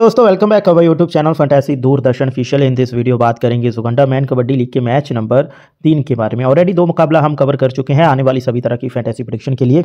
दोस्तों welcome back our YouTube channel fantasy Doordarshan official in this video बात करेंगे सुगंडा मैन कबड्डी लीग के मैच नंबर तीन के बारे में ऑलरेडी दो मुकाबला हम कवर कर चुके हैं आने वाली सभी तरह की फैंटैसी प्रोडिक्शन के लिए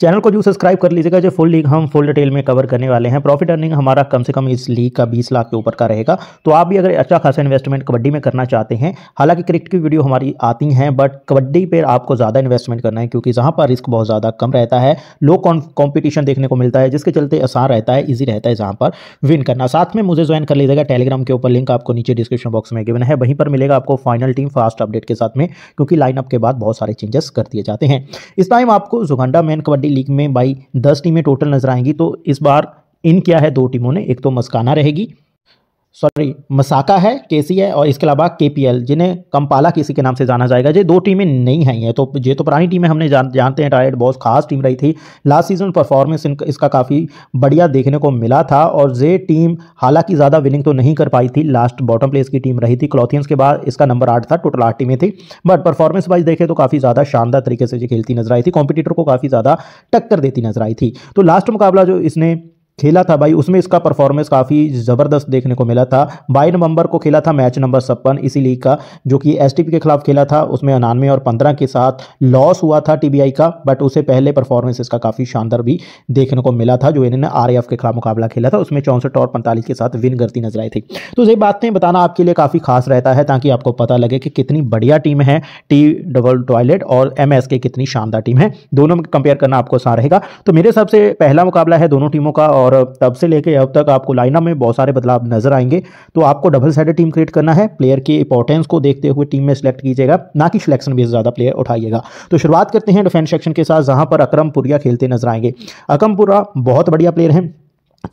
चैनल को जो सब्सक्राइब कर लीजिएगा जो फुल लीग हम फुल डिटेल में कवर करने वाले हैं प्रॉफिट अर्निंग हमारा कम से कम इस लीग का बीस लाख के ऊपर का रहेगा तो आप भी अगर अच्छा खासा इन्वेस्टमेंट कबड्डी में करना चाहते हैं हालांकि क्रिकेट की वीडियो हमारी आती हैं बट कबड्डी पर आपको ज़्यादा इन्वेस्टमेंट करना है क्योंकि जहाँ पर रिस्क बहुत ज़्यादा कम रहता है लो कॉम्पिटिशन देखने को मिलता है जिसके चलते आसान रहता है ईजी रहता है जहाँ पर विन करना साथ में मुझे ज्वाइन कर लीजिएगा टेलीग्राम के ऊपर लिंक आपको नीचे डिस्क्रिप्शन बॉक्स में गिवन है वहीं पर मिलेगा आपको फाइनल टीम फास्ट अपडेट के साथ में क्योंकि लाइनअप के बाद बहुत सारे चेंजेस कर दिए जाते हैं इस टाइम आपको जुगंडा मैन कबड्डी कबड्डी लीग में बाई दस टीमें टोटल नजर आएंगी तो इस बार इन क्या है दो टीमों ने एक तो मस्काना रहेगी सॉरी मसाका है के है और इसके अलावा एल जिन्हें कंपाला किसी के नाम से जाना जाएगा ये दो टीमें नहीं हैं ये तो ये तो पुरानी टीमें हमने जान, जानते हैं टायर्ड बहुत खास टीम रही थी लास्ट सीजन परफॉर्मेंस इसका काफ़ी बढ़िया देखने को मिला था और ये टीम हालांकि ज़्यादा विनिंग तो नहीं कर पाई थी लास्ट बॉटम प्लेस की टीम रही थी क्लॉथियंस के बाद इसका नंबर आठ था टोटल आठ टीमें थी बट परफॉर्मेंस वाइज देखें तो काफ़ी ज़्यादा शानदार तरीके से ये खेलती नजर आई थी कॉम्पिटिटर को काफ़ी ज़्यादा टक्कर देती नजर आई थी तो लास्ट मुकाबला जो इसने खेला था भाई उसमें इसका परफॉर्मेंस काफ़ी ज़बरदस्त देखने को मिला था बाई नवंबर को खेला था मैच नंबर छप्पन इसी लीग का जो कि एस के खिलाफ खेला था उसमें अनानवे और पंद्रह के साथ लॉस हुआ था टी का बट उसे पहले परफॉर्मेंस इसका काफ़ी शानदार भी देखने को मिला था जो इन्होंने आर के खिलाफ मुकाबला खेला था उसमें चौंसठ और पैंतालीस के साथ विन करती नजर आई थी तो ये बातें बताना आपके लिए काफ़ी खास रहता है ताकि आपको पता लगे कि कितनी बढ़िया टीम है टी डबल टॉयलेट और एम के कितनी शानदार टीम है दोनों में कंपेयर करना आपको आसान रहेगा तो मेरे हिसाब से पहला मुकाबला है दोनों टीमों का और और तब से लेके अब तक आपको लाइनअप में बहुत सारे बदलाव नजर आएंगे तो आपको डबल साइडेड टीम क्रिएट करना है प्लेयर की इंपॉर्टेंस को देखते हुए टीम में सिलेक्ट कीजिएगा ना कि सिलेक्शन बेस ज़्यादा प्लेयर उठाइएगा तो शुरुआत करते हैं डिफेंस सेक्शन के साथ जहां पर अक्रमपुरिया खेलते नजर आएंगे अक्रमपुरा बहुत बढ़िया प्लेयर हैं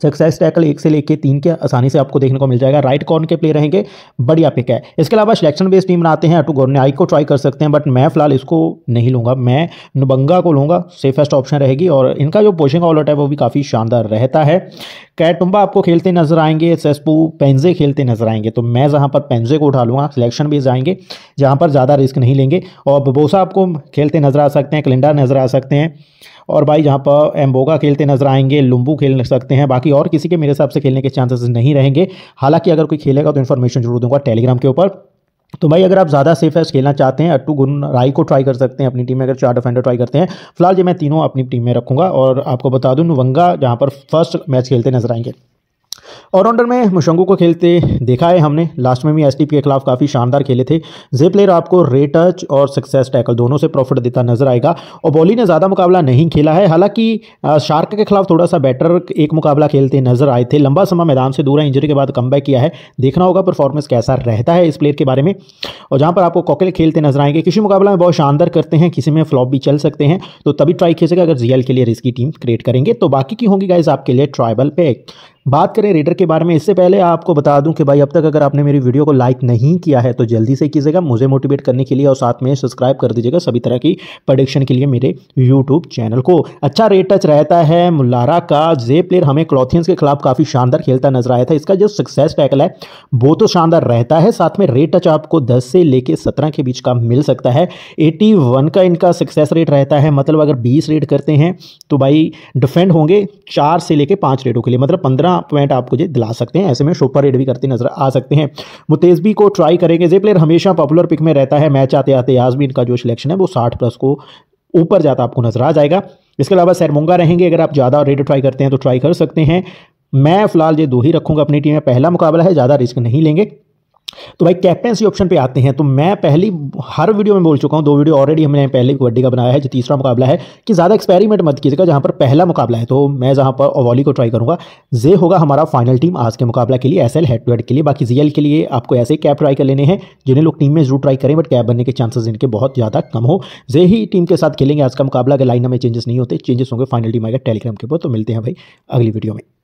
सक्सेस टैकल एक से लेके तीन के आसानी से आपको देखने को मिल जाएगा राइट कॉर्न के प्ले रहेंगे बढ़िया पिक है इसके अलावा सिलेक्शन बेस्ड टीम बनाते हैं अटू आई को ट्राई कर सकते हैं बट मैं फिलहाल इसको नहीं लूँगा मैं नुबंगा को लूँगा सेफेस्ट ऑप्शन रहेगी और इनका जो पोशिंग ऑलआउट है वो भी काफ़ी शानदार रहता है कैटुम्बा आपको खेलते नजर आएंगे सेस्पू पेंजे खेलते नजर आएंगे तो मैं जहाँ पर पेंजे को उठा लूँगा सिलेक्शन बेस आएंगे जहाँ पर ज़्यादा रिस्क नहीं लेंगे और बबोसा आपको खेलते नजर आ सकते हैं कलिंडा नजर आ सकते हैं और भाई जहाँ पर एम्बोगा खेलते नजर आएंगे लुम्बू खेल सकते हैं बाकी और किसी के मेरे हिसाब से खेलने के चांसेस नहीं रहेंगे हालांकि अगर कोई खेलेगा तो इन्फॉर्मेशन जरूर दूंगा टेलीग्राम के ऊपर तो भाई अगर आप ज़्यादा सेफ है खेलना चाहते हैं अट्टू गुन राय को ट्राई कर सकते हैं अपनी टीम में अगर चार डिफेंडर ट्राई करते हैं फिलहाल ये मैं तीनों अपनी टीम में रखूंगा और आपको बता दूं वंगा जहां पर फर्स्ट मैच खेलते नजर आएंगे ऑलराउंडर में मुशंगू को खेलते देखा है हमने लास्ट में भी एस के खिलाफ काफ़ी शानदार खेले थे जे प्लेयर आपको रे टच और सक्सेस टैकल दोनों से प्रॉफिट देता नजर आएगा और बॉली ने ज़्यादा मुकाबला नहीं खेला है हालांकि शार्क के खिलाफ थोड़ा सा बेटर एक मुकाबला खेलते नजर आए थे लंबा समय मैदान से दूर है इंजरी के बाद कम किया है देखना होगा परफॉर्मेंस कैसा रहता है इस प्लेयर के बारे में और जहाँ पर आपको कॉकल खेलते नजर आएंगे किसी मुकाबला में बहुत शानदार करते हैं किसी में फ्लॉप भी चल सकते हैं तो तभी ट्राई खेल सके अगर जीएल के लिए रिस्की टीम क्रिएट करेंगे तो बाकी की होंगी गाइज आपके लिए ट्राइबल पैक बात करें रेडर के बारे में इससे पहले आपको बता दूं कि भाई अब तक अगर आपने मेरी वीडियो को लाइक नहीं किया है तो जल्दी से कीजिएगा मुझे मोटिवेट करने के लिए और साथ में सब्सक्राइब कर दीजिएगा सभी तरह की प्रडिक्शन के लिए मेरे यूट्यूब चैनल को अच्छा रेट टच रहता है मुलारा का जे प्लेयर हमें क्लॉथियंस के खिलाफ काफ़ी शानदार खेलता नजर आया था इसका जो सक्सेस टैकल है वो तो शानदार रहता है साथ में रेट टच आपको दस से लेकर सत्रह के बीच का मिल सकता है एटी का इनका सक्सेस रेट रहता है मतलब अगर बीस रेड करते हैं तो भाई डिफेंड होंगे चार से लेकर पाँच रेडों के लिए मतलब पंद्रह अपना पॉइंट आपको ये दिला सकते हैं ऐसे में सुपर रेड भी करते नजर आ सकते हैं मुतेजबी को ट्राई करेंगे जे प्लेयर हमेशा पॉपुलर पिक में रहता है मैच आते आते आज भी इनका जो सिलेक्शन है वो साठ प्लस को ऊपर जाता आपको नजर आ जाएगा इसके अलावा सैरमोंगा रहेंगे अगर आप ज़्यादा रेड ट्राई करते हैं तो ट्राई कर सकते हैं मैं फिलहाल ये दो ही रखूंगा अपनी टीम में पहला मुकाबला है ज़्यादा रिस्क नहीं लेंगे तो भाई कैप्टनसी ऑप्शन पे आते हैं तो मैं पहली हर वीडियो में बोल चुका हूँ दो वीडियो ऑलरेडी हमने पहले कबड्डी का बनाया है जो तीसरा मुकाबला है कि ज़्यादा एक्सपेरिमेंट मत कीजिएगा जहाँ पर पहला मुकाबला है तो मैं जहाँ पर ओवॉली को ट्राई करूँगा जे होगा हमारा फाइनल टीम आज के मुकाबला के लिए S L head to head के लिए बाकी जी के लिए आपको ऐसे कैप ट्राई कर लेने हैं जिन्हें लोग टीम में जरूर ट्राई करें बट कैप बनने के चांसेस इनके बहुत ज़्यादा कम हो जे ही टीम के साथ खेलेंगे आज का मुकाबला अगर लाइन में चेंजेस नहीं होते चेंजेस होंगे फाइनल टीम आएगा टेलीग्राम के ऊपर तो मिलते हैं भाई अगली वीडियो में